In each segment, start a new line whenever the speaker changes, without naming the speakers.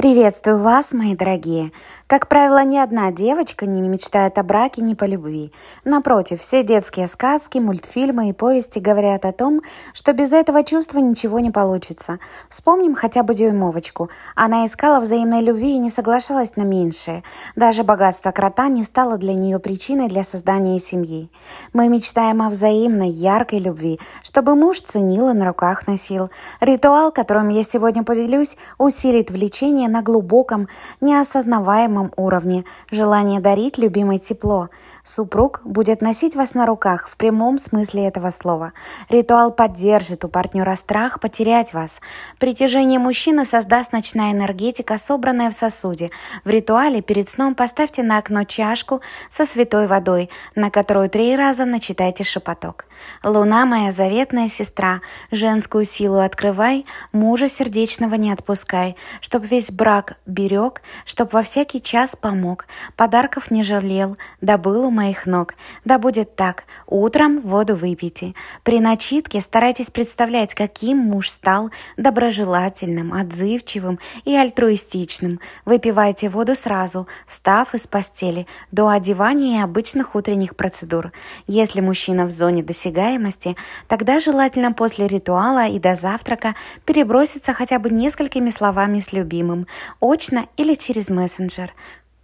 Приветствую вас, мои дорогие! Как правило, ни одна девочка не мечтает о браке ни по любви. Напротив, все детские сказки, мультфильмы и повести говорят о том, что без этого чувства ничего не получится. Вспомним хотя бы дюймовочку. Она искала взаимной любви и не соглашалась на меньшее. Даже богатство крота не стало для нее причиной для создания семьи. Мы мечтаем о взаимной, яркой любви, чтобы муж ценил и на руках носил. Ритуал, которым я сегодня поделюсь, усилит влечение на глубоком, неосознаваемом уровне желание дарить любимой тепло, Супруг будет носить вас на руках в прямом смысле этого слова. Ритуал поддержит у партнера страх потерять вас. Притяжение мужчины создаст ночная энергетика, собранная в сосуде. В ритуале перед сном поставьте на окно чашку со святой водой, на которую три раза начитайте шепоток. «Луна, моя заветная сестра, женскую силу открывай, мужа сердечного не отпускай, чтоб весь брак берег, чтоб во всякий час помог, подарков не жалел, добыл моих ног. Да будет так. Утром воду выпейте. При начитке старайтесь представлять, каким муж стал доброжелательным, отзывчивым и альтруистичным. Выпивайте воду сразу, встав из постели, до одевания и обычных утренних процедур. Если мужчина в зоне досягаемости, тогда желательно после ритуала и до завтрака переброситься хотя бы несколькими словами с любимым, очно или через мессенджер.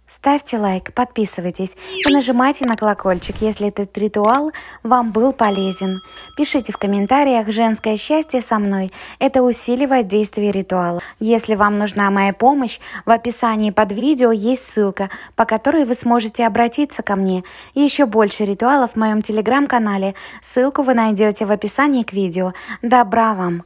Ставьте лайк, подписывайтесь и нажимайте на колокольчик, если этот ритуал вам был полезен. Пишите в комментариях «Женское счастье со мной». Это усиливает действие ритуала. Если вам нужна моя помощь, в описании под видео есть ссылка, по которой вы сможете обратиться ко мне. еще больше ритуалов в моем телеграм-канале. Ссылку вы найдете в описании к видео. Добра вам!